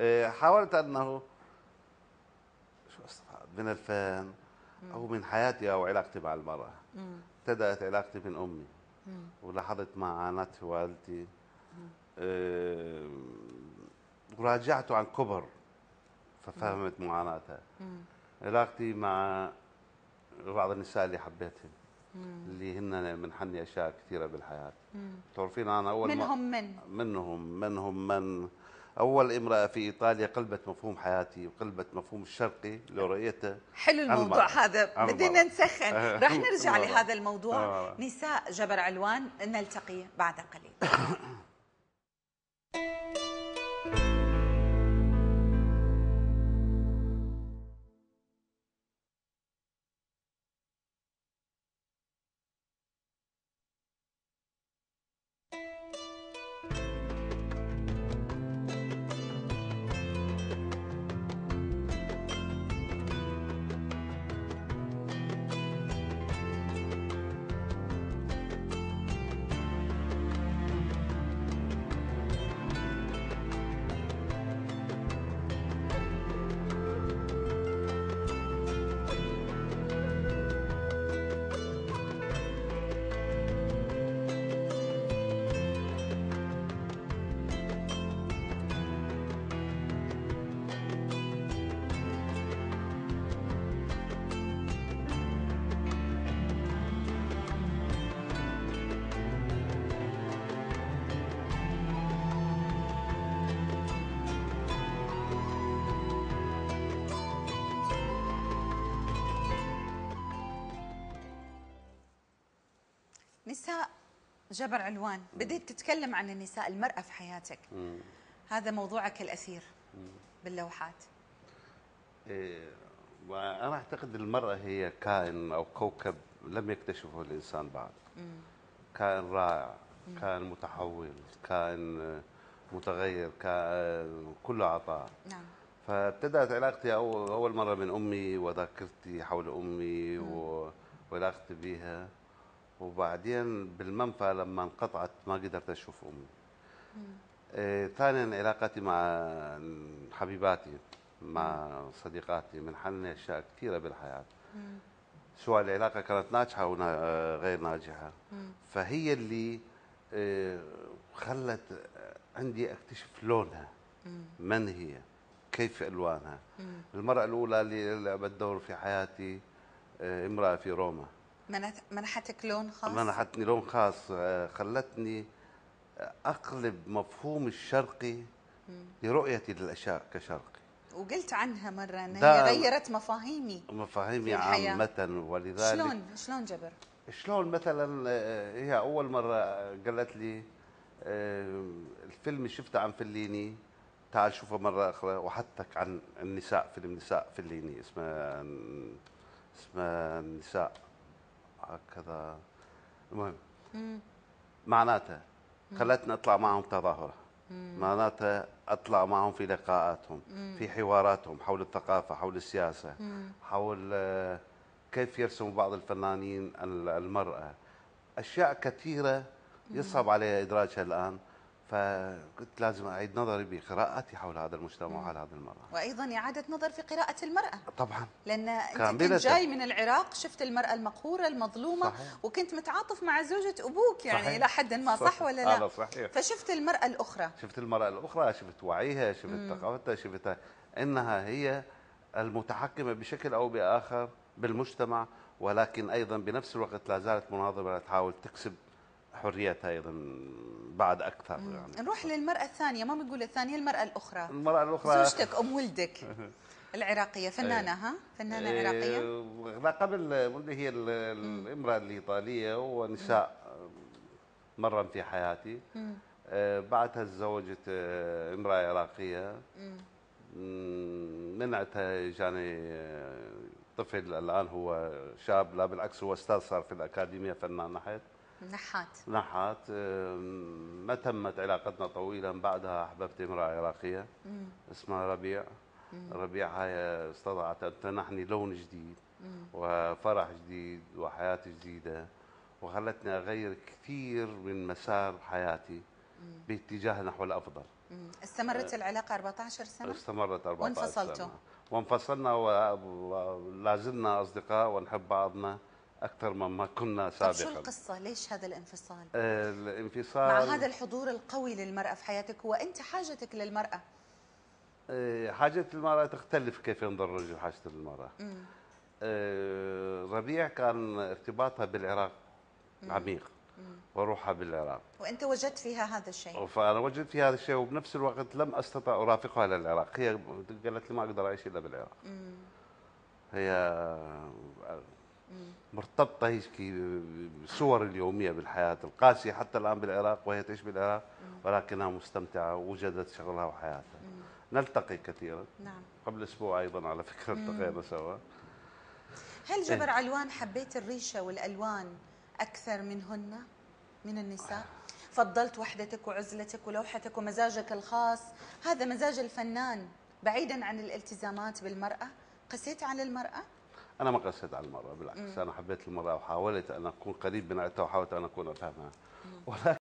إيه، حاولت أنه شو أستفاد من الفن أو من حياتي أو علاقتي مع المرأة ابتدأت علاقتي من أمي ولاحظت معاناتي والدتي إيه، وراجعت عن كبر ففهمت معاناتها علاقتي مع بعض النساء اللي حبيتهم اللي هن منحني اشياء كثيره بالحياه تعرفين انا اول منهم من منهم منهم من اول امراه في ايطاليا قلبت مفهوم حياتي وقلبت مفهوم الشرقي لرؤيته حلو الموضوع المرأة. هذا بدنا نسخن رح نرجع لهذا الموضوع نساء جبر علوان نلتقي بعد قليل جبر علوان بديت تتكلم عن النساء المرأة في حياتك مم. هذا موضوعك الأثير مم. باللوحات إيه وأنا أعتقد المرأة هي كائن أو كوكب لم يكتشفه الإنسان بعد مم. كائن رائع كائن متحول كائن متغير كائن كله عطاء نعم فابتدأت علاقتي أول مرة من أمي وذاكرتي حول أمي وعلاقتي بها وبعدين بالمنفى لما انقطعت ما قدرت اشوف امي إيه، ثانيا علاقتي مع حبيباتي مع صديقاتي من حلنا اشياء كثيره بالحياه سواء العلاقه كانت ناجحه او غير ناجحه فهي اللي إيه، خلت عندي اكتشف لونها من هي كيف الوانها المراه الاولى اللي لعبت دور في حياتي إيه، امراه في روما منحتك لون خاص منحتني لون خاص آه، خلتني اقلب مفهوم الشرقي لرؤيتي للاشياء كشرقي وقلت عنها مره انها غيرت مفاهيمي مفاهيمي عامه ولذلك شلون شلون جبر؟ شلون مثلا آه، هي اول مره قالت لي آه، الفيلم شفته عن فليني تعال شوفه مره اخرى وحدثك عن النساء فيلم نساء فليني اسمه اسمه النساء كذا المهم معناته خلتني اطلع معهم تظاهره معناته اطلع معهم في لقاءاتهم في حواراتهم حول الثقافه حول السياسه حول آه، كيف يرسم بعض الفنانين المراه اشياء كثيره يصعب عليها ادراجها الان فكنت لازم أعيد نظري بقراءتي حول هذا المجتمع وحول هذا المرأة وأيضا إعادة نظر في قراءة المرأة طبعا لأن أنت كنت جاي من العراق شفت المرأة المقهورة المظلومة صحيح. وكنت متعاطف مع زوجة أبوك يعني صحيح. إلى حد ما صح, صح ولا لا هذا صحيح فشفت المرأة الأخرى شفت المرأة الأخرى شفت وعيها شفت ثقافتها شفتها إنها هي المتحكمة بشكل أو بآخر بالمجتمع ولكن أيضا بنفس الوقت لا زالت مناضلة تحاول تكسب حريتها ايضا بعد اكثر يعني نروح للمراه الثانيه ما بنقول الثانيه المراه الاخرى المراه الاخرى زوجتك ام ولدك العراقيه فنانه ها فنانه عراقيه إيه، لا قبل هي الامراه الايطاليه ونساء مرن في حياتي آه، بعدها تزوجت آه، امراه عراقيه منعتها جاني آه، طفل الان هو شاب لا بالعكس هو استاذ صار في الاكاديميه فنان نحت نحات نحات آه، ما تمت علاقتنا طويلا بعدها أحببت امرأة عراقية مم. اسمها ربيع مم. ربيع هاي استطاعت أن تنحني لون جديد مم. وفرح جديد وحياة جديدة وخلتني أغير كثير من مسار حياتي باتجاه نحو الأفضل استمرت آه، العلاقة 14 سنة؟ استمرت 14 وانفصلتوا. سنة وانفصلنا ولا زلنا أصدقاء ونحب بعضنا اكثر مما كنا سابقا شو القصه ليش هذا الانفصال آه الانفصال مع هذا الحضور القوي للمراه في حياتك وانت حاجتك للمراه آه حاجه المراه تختلف كيف ينظر الرجل حاجه المراه آه ربيع كان ارتباطها بالعراق مم. عميق وروحها بالعراق وانت وجدت فيها هذا الشيء فانا وجدت فيها هذا الشيء وبنفس الوقت لم استطع ارافقها الى العراق هي قالت لي ما اقدر اعيش الا بالعراق مم. هي مرتبطه هيك بصور اليوميه بالحياه القاسيه حتى الان بالعراق وهي تعيش بالعراق ولكنها مستمتعه وجدت شغلها وحياتها نلتقي كثيرا نعم قبل اسبوع ايضا على فكره التقينا سوا هل إيه. جبر إيه؟ علوان حبيت الريشه والالوان اكثر منهن من النساء فضلت وحدتك وعزلتك ولوحتك ومزاجك الخاص هذا مزاج الفنان بعيدا عن الالتزامات بالمراه قسيت على المراه انا ما قصيت على المراه بالعكس انا حبيت المراه وحاولت ان اكون قريب من عائلتها وحاولت ان اكون افهمها ولكن